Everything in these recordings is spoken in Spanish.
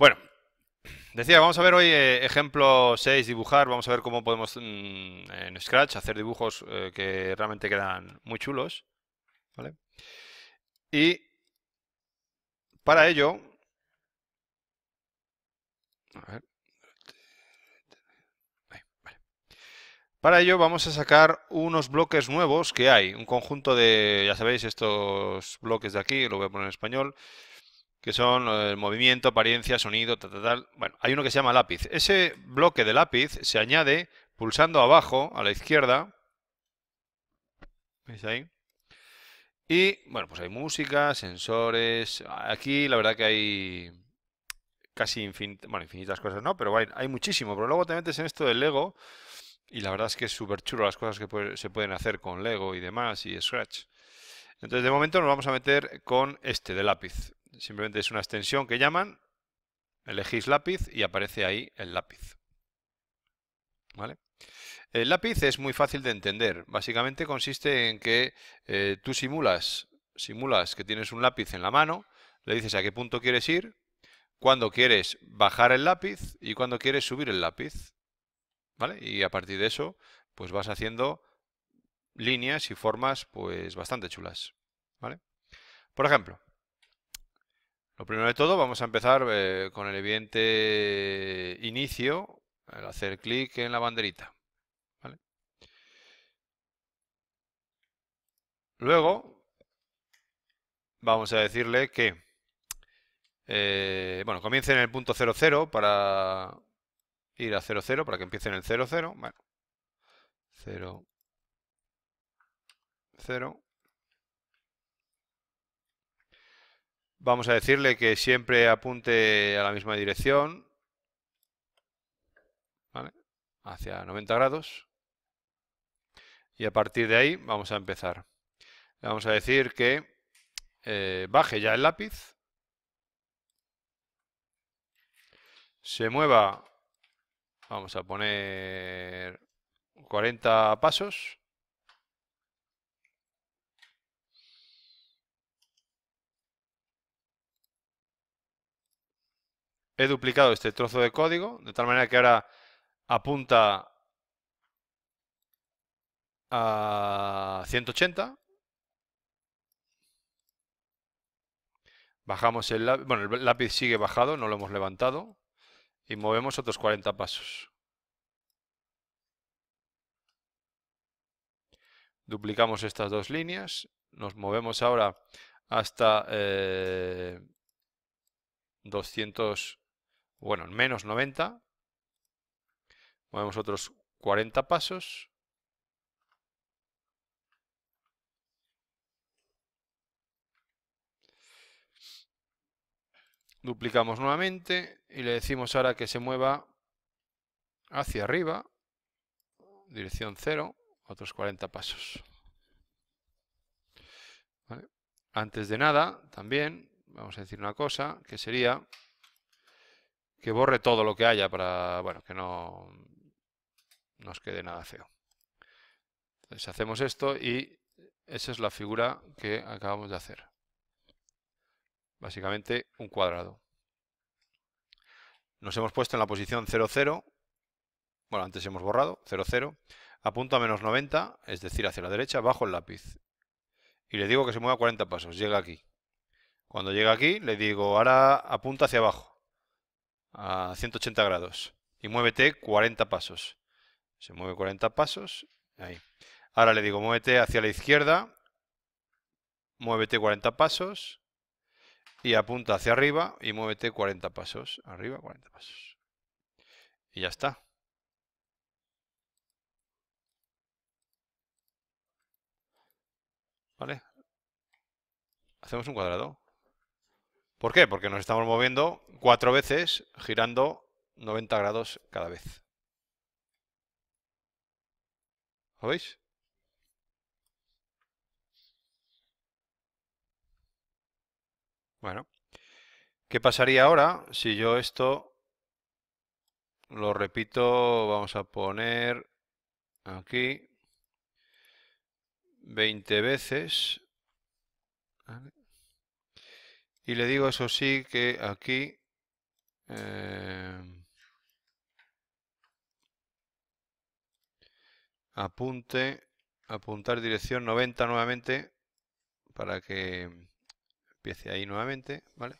Bueno, decía, vamos a ver hoy eh, ejemplo 6, dibujar, vamos a ver cómo podemos mm, en Scratch hacer dibujos eh, que realmente quedan muy chulos. ¿vale? Y para ello... Para ello vamos a sacar unos bloques nuevos que hay, un conjunto de, ya sabéis, estos bloques de aquí, lo voy a poner en español, que son el movimiento, apariencia, sonido, tal, tal, tal. Bueno, hay uno que se llama lápiz. Ese bloque de lápiz se añade pulsando abajo, a la izquierda. ¿Veis ahí? Y, bueno, pues hay música, sensores... Aquí la verdad que hay casi infinitas cosas, ¿no? Pero hay, muchísimo. Pero luego te metes en esto del Lego y la verdad es que es súper chulo las cosas que se pueden hacer con Lego y demás y Scratch. Entonces, de momento nos vamos a meter con este de lápiz. Simplemente es una extensión que llaman, elegís lápiz y aparece ahí el lápiz. ¿Vale? El lápiz es muy fácil de entender. Básicamente consiste en que eh, tú simulas, simulas que tienes un lápiz en la mano, le dices a qué punto quieres ir, cuándo quieres bajar el lápiz y cuándo quieres subir el lápiz. ¿Vale? Y a partir de eso, pues vas haciendo líneas y formas pues bastante chulas. ¿Vale? Por ejemplo, lo primero de todo, vamos a empezar eh, con el evidente inicio, al hacer clic en la banderita. Luego, vamos a decirle que, eh, bueno, comience en el punto 00 para ir a 00, para que empiece en el 00. Bueno, 0, Vamos a decirle que siempre apunte a la misma dirección, hacia 90 grados. Y a partir de ahí vamos a empezar. vamos a decir que eh, baje ya el lápiz. Se mueva, vamos a poner 40 pasos. he duplicado este trozo de código, de tal manera que ahora apunta a 180. Bajamos el lápiz, bueno, el lápiz sigue bajado, no lo hemos levantado, y movemos otros 40 pasos. Duplicamos estas dos líneas, nos movemos ahora hasta eh, 200 bueno, menos 90, movemos otros 40 pasos. Duplicamos nuevamente y le decimos ahora que se mueva hacia arriba, dirección 0, otros 40 pasos. Antes de nada, también, vamos a decir una cosa, que sería que borre todo lo que haya para bueno que no nos quede nada feo. Entonces hacemos esto y esa es la figura que acabamos de hacer. Básicamente un cuadrado. Nos hemos puesto en la posición 0, 0. Bueno, antes hemos borrado 0, 0. Apunto a menos 90, es decir, hacia la derecha, bajo el lápiz. Y le digo que se mueva 40 pasos, llega aquí. Cuando llega aquí, le digo, ahora apunta hacia abajo a 180 grados y muévete 40 pasos. Se mueve 40 pasos. Ahí. Ahora le digo, muévete hacia la izquierda, muévete 40 pasos y apunta hacia arriba y muévete 40 pasos. Arriba, 40 pasos. Y ya está. ¿Vale? Hacemos un cuadrado. ¿Por qué? Porque nos estamos moviendo cuatro veces, girando 90 grados cada vez. ¿Lo veis? Bueno, ¿qué pasaría ahora si yo esto lo repito? Vamos a poner aquí 20 veces. Y le digo eso sí que aquí... Em, apunte, apuntar dirección 90 nuevamente para que empiece ahí nuevamente, ¿vale?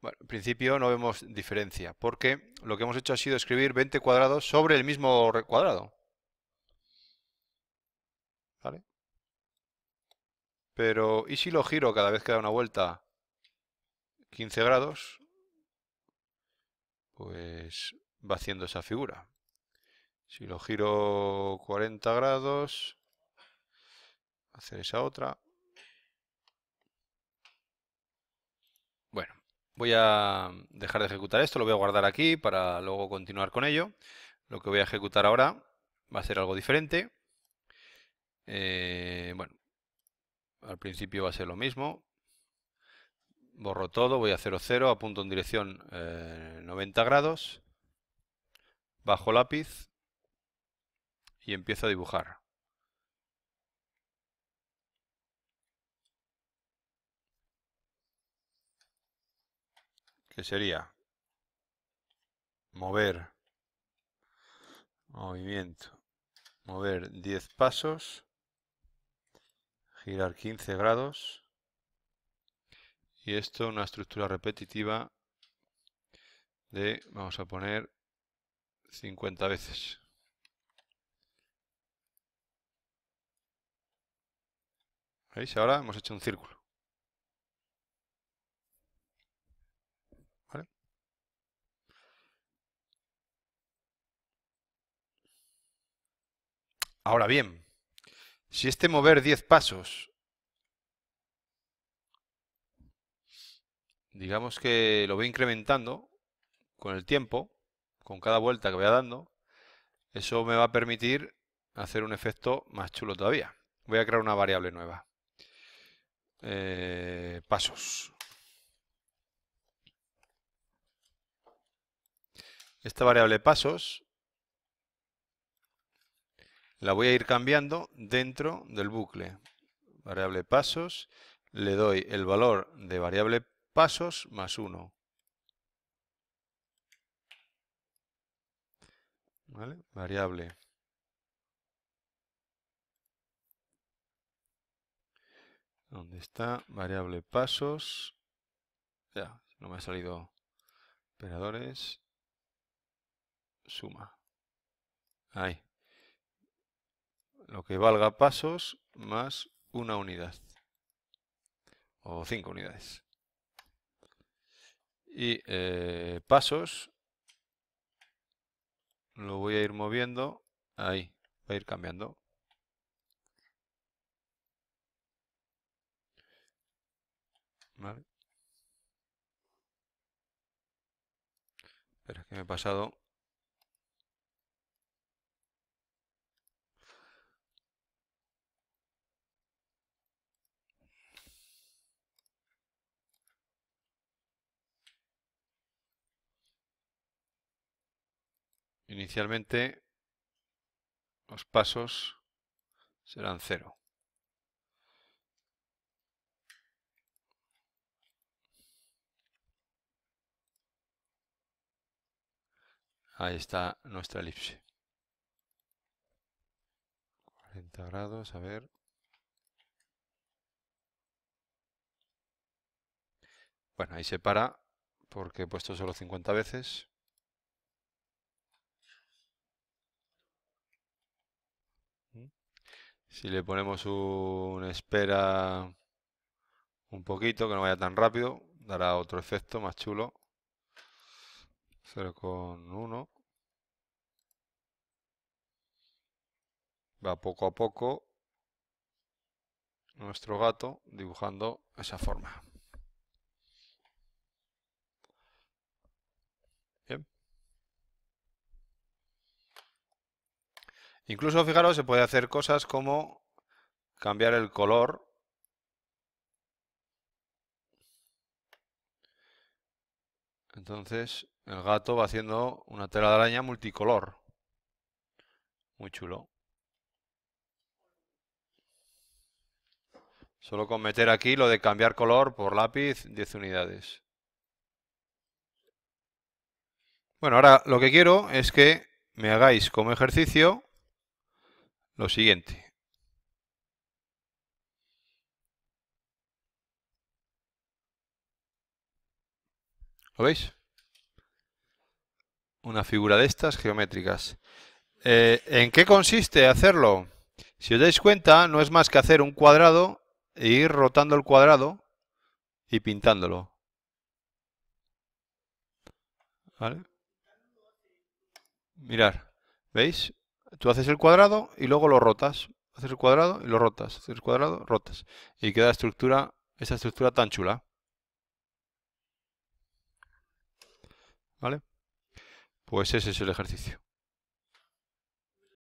Bueno, en principio no vemos diferencia, porque lo que hemos hecho ha sido escribir 20 cuadrados sobre el mismo cuadrado. Pero, ¿y si lo giro cada vez que da una vuelta 15 grados? Pues va haciendo esa figura. Si lo giro 40 grados, hacer esa otra. Bueno, voy a dejar de ejecutar esto, lo voy a guardar aquí para luego continuar con ello. Lo que voy a ejecutar ahora va a ser algo diferente. Eh, bueno, al principio va a ser lo mismo. Borro todo, voy a 0, 0, apunto en dirección 90 eh, grados, bajo lápiz y empiezo a dibujar. que sería mover movimiento mover 10 pasos girar 15 grados y esto una estructura repetitiva de, vamos a poner, 50 veces. ¿Veis? Ahora hemos hecho un círculo. Ahora bien, si este mover 10 pasos, digamos que lo voy incrementando con el tiempo, con cada vuelta que voy dando, eso me va a permitir hacer un efecto más chulo todavía. Voy a crear una variable nueva. Eh, pasos. Esta variable pasos la voy a ir cambiando dentro del bucle. Variable pasos, le doy el valor de variable pasos más 1. Variable. ¿Dónde está? Variable pasos. Ya, no me ha salido operadores. Suma. Ahí lo que valga pasos más una unidad o cinco unidades. Y eh, pasos lo voy a ir moviendo ahí, va a ir cambiando. Vale. Espera, que me he pasado. Inicialmente los pasos serán cero. Ahí está nuestra elipse. 40 grados, a ver. Bueno, ahí se para porque he puesto solo 50 veces. Si le ponemos un espera un poquito, que no vaya tan rápido, dará otro efecto más chulo. 0,1. Va poco a poco nuestro gato dibujando esa forma. Incluso, fijaros, se puede hacer cosas como cambiar el color. Entonces, el gato va haciendo una tela de araña multicolor. Muy chulo. Solo con meter aquí lo de cambiar color por lápiz, 10 unidades. Bueno, ahora lo que quiero es que me hagáis como ejercicio lo siguiente. ¿Lo veis? Una figura de estas geométricas. Eh, ¿En qué consiste hacerlo? Si os dais cuenta, no es más que hacer un cuadrado e ir rotando el cuadrado y pintándolo. ¿Vale? Mirar, ¿veis? tú haces el cuadrado y luego lo rotas. Haces el cuadrado y lo rotas. Haces el cuadrado, rotas. Y queda estructura, esa estructura tan chula. ¿Vale? Pues ese es el ejercicio.